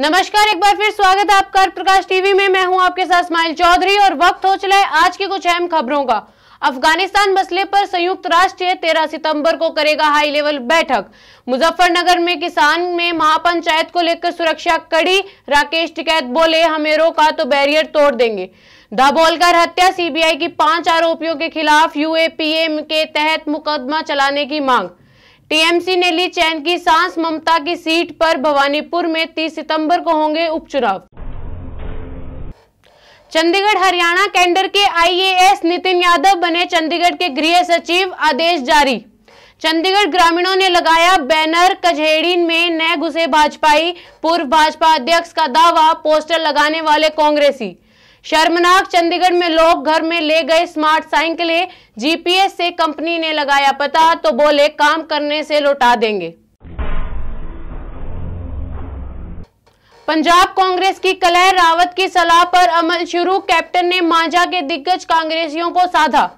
नमस्कार एक बार फिर स्वागत है आपका प्रकाश टीवी में मैं हूं आपके साथ स्माइल चौधरी और वक्त हो चला है आज की कुछ अहम खबरों का अफगानिस्तान मसले पर संयुक्त राष्ट्र 13 सितंबर को करेगा हाई लेवल बैठक मुजफ्फरनगर में किसान में महापंचायत को लेकर सुरक्षा कड़ी राकेश टिकैत बोले हमें रोका तो बैरियर तोड़ देंगे दाभोलकर हत्या सीबीआई की पांच आरोपियों के खिलाफ यूएपीए के तहत मुकदमा चलाने की मांग टीएमसी ने ली चैन की सांस ममता की सीट पर भवानीपुर में 30 सितंबर को होंगे उपचुनाव चंडीगढ़ हरियाणा कैंडर के आईएएस नितिन यादव बने चंडीगढ़ के गृह सचिव आदेश जारी चंडीगढ़ ग्रामीणों ने लगाया बैनर कझेड़ी में न घुसे भाजपाई पूर्व भाजपा अध्यक्ष का दावा पोस्टर लगाने वाले कांग्रेसी शर्मनाक चंडीगढ़ में लोग घर में ले गए स्मार्ट साइकिलें जीपीएस से कंपनी ने लगाया पता तो बोले काम करने से लौटा देंगे पंजाब कांग्रेस की कलह रावत की सलाह पर अमल शुरू कैप्टन ने मांझा के दिग्गज कांग्रेसियों को साधा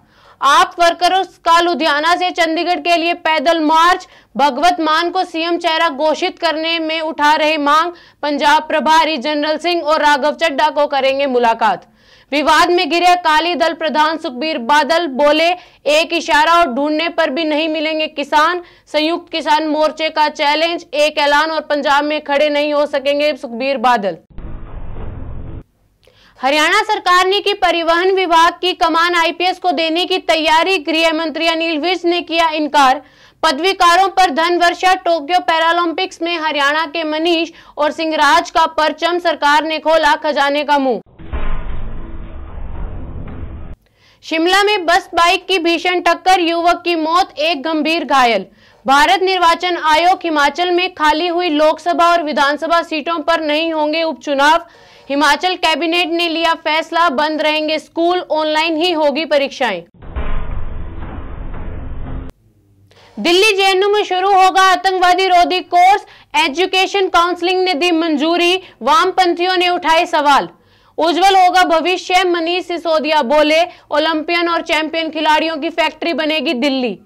आप वर्करों का लुधियाना से चंडीगढ़ के लिए पैदल मार्च भगवत मान को सीएम चेहरा घोषित करने में उठा रहे मांग पंजाब प्रभारी जनरल सिंह और राघव चड्डा को करेंगे मुलाकात विवाद में गिरे अकाली दल प्रधान सुखबीर बादल बोले एक इशारा और ढूंढने पर भी नहीं मिलेंगे किसान संयुक्त किसान मोर्चे का चैलेंज एक ऐलान और पंजाब में खड़े नहीं हो सकेंगे सुखबीर बादल हरियाणा सरकार ने की परिवहन विभाग की कमान आईपीएस को देने की तैयारी गृह मंत्री अनिल विज ने किया इनकार पदवीकारों पर धन वर्षा टोक्यो पैरालंपिक्स में हरियाणा के मनीष और सिंहराज का परचम सरकार ने खोला खजाने का मुंह शिमला में बस बाइक की भीषण टक्कर युवक की मौत एक गंभीर घायल भारत निर्वाचन आयोग हिमाचल में खाली हुई लोकसभा और विधानसभा सीटों पर नहीं होंगे उपचुनाव हिमाचल कैबिनेट ने लिया फैसला बंद रहेंगे स्कूल ऑनलाइन ही होगी परीक्षाएं दिल्ली जेएनयू में शुरू होगा आतंकवादी रोधी कोर्स एजुकेशन काउंसलिंग ने दी मंजूरी वामपंथियों ने उठाए सवाल उज्जवल होगा भविष्य मनीष सिसोदिया बोले ओलंपियन और चैंपियन खिलाड़ियों की फैक्ट्री बनेगी दिल्ली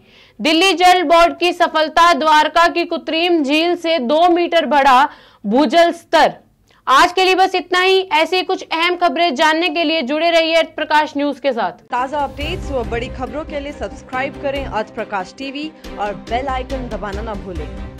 दिल्ली जल बोर्ड की सफलता द्वारका की कृत्रिम झील से दो मीटर बढ़ा भूजल स्तर आज के लिए बस इतना ही ऐसी कुछ अहम खबरें जानने के लिए जुड़े रहिए अर्थ प्रकाश न्यूज के साथ ताज़ा अपडेट्स व बड़ी खबरों के लिए सब्सक्राइब करें अर्थ प्रकाश टीवी और बेल आइकन दबाना न भूलें